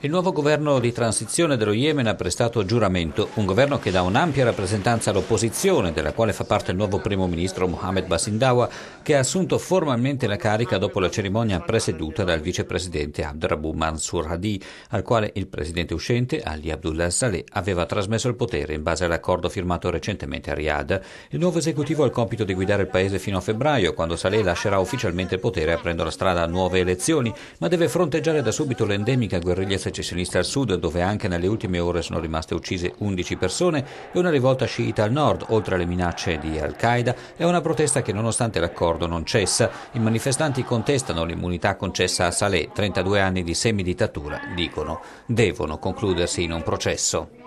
Il nuovo governo di transizione dello Yemen ha prestato giuramento, un governo che dà un'ampia rappresentanza all'opposizione, della quale fa parte il nuovo primo ministro Mohamed Basindawa, che ha assunto formalmente la carica dopo la cerimonia presieduta dal vicepresidente Abdrabu Mansour Hadi, al quale il presidente uscente Ali Abdullah Saleh aveva trasmesso il potere in base all'accordo firmato recentemente a Riyadh. Il nuovo esecutivo ha il compito di guidare il paese fino a febbraio, quando Saleh lascerà ufficialmente il potere aprendo la strada a nuove elezioni, ma deve fronteggiare da subito l'endemica guerriglia secessionista al sud, dove anche nelle ultime ore sono rimaste uccise 11 persone, e una rivolta sciita al nord, oltre alle minacce di Al-Qaeda, è una protesta che nonostante l'accordo non cessa. I manifestanti contestano l'immunità concessa a Saleh, 32 anni di semidittatura, dicono. Devono concludersi in un processo.